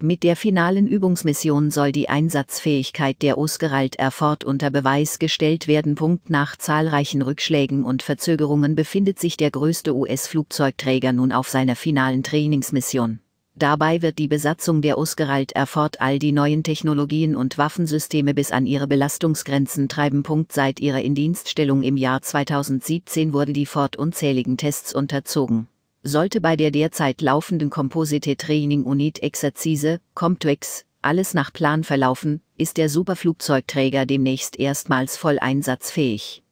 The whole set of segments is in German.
Mit der finalen Übungsmission soll die Einsatzfähigkeit der Osgerald Erford unter Beweis gestellt werden. Punkt nach zahlreichen Rückschlägen und Verzögerungen befindet sich der größte US-Flugzeugträger nun auf seiner finalen Trainingsmission. Dabei wird die Besatzung der Osgerald Erford all die neuen Technologien und Waffensysteme bis an ihre Belastungsgrenzen treiben. Punkt seit ihrer Indienststellung im Jahr 2017 wurde die Ford unzähligen Tests unterzogen sollte bei der derzeit laufenden Composite Training Unit Exerzise, Comtex, alles nach Plan verlaufen, ist der Superflugzeugträger demnächst erstmals voll einsatzfähig.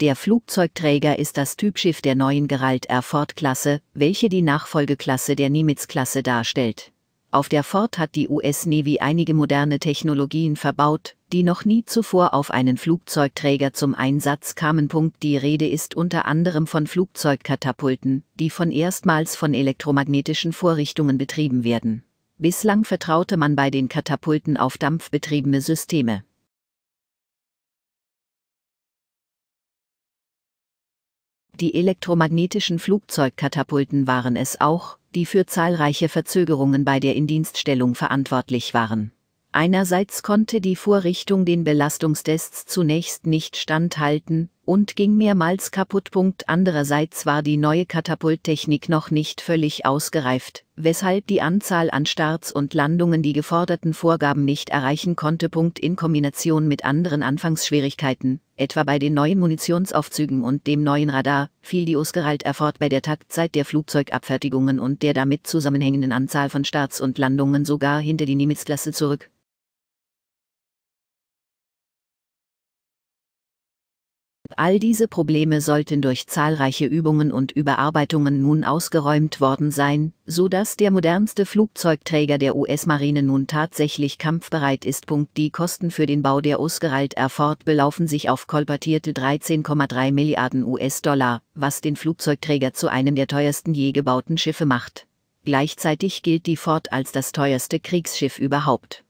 Der Flugzeugträger ist das Typschiff der neuen Gerald R. Ford-Klasse, welche die Nachfolgeklasse der Nimitz-Klasse darstellt. Auf der Ford hat die US Navy einige moderne Technologien verbaut, die noch nie zuvor auf einen Flugzeugträger zum Einsatz kamen. Die Rede ist unter anderem von Flugzeugkatapulten, die von erstmals von elektromagnetischen Vorrichtungen betrieben werden. Bislang vertraute man bei den Katapulten auf dampfbetriebene Systeme. Die elektromagnetischen Flugzeugkatapulten waren es auch, die für zahlreiche Verzögerungen bei der Indienststellung verantwortlich waren Einerseits konnte die Vorrichtung den Belastungstests zunächst nicht standhalten und ging mehrmals kaputt. Andererseits war die neue Katapulttechnik noch nicht völlig ausgereift, weshalb die Anzahl an Starts und Landungen die geforderten Vorgaben nicht erreichen konnte. In Kombination mit anderen Anfangsschwierigkeiten, etwa bei den neuen Munitionsaufzügen und dem neuen Radar, fiel die Osgerald erfort bei der Taktzeit der Flugzeugabfertigungen und der damit zusammenhängenden Anzahl von Starts und Landungen sogar hinter die Nimitz-Klasse zurück, All diese Probleme sollten durch zahlreiche Übungen und Überarbeitungen nun ausgeräumt worden sein, so dass der modernste Flugzeugträger der US-Marine nun tatsächlich kampfbereit ist. Die Kosten für den Bau der Osgerald Air Ford belaufen sich auf kolportierte 13,3 Milliarden US-Dollar, was den Flugzeugträger zu einem der teuersten je gebauten Schiffe macht. Gleichzeitig gilt die Ford als das teuerste Kriegsschiff überhaupt.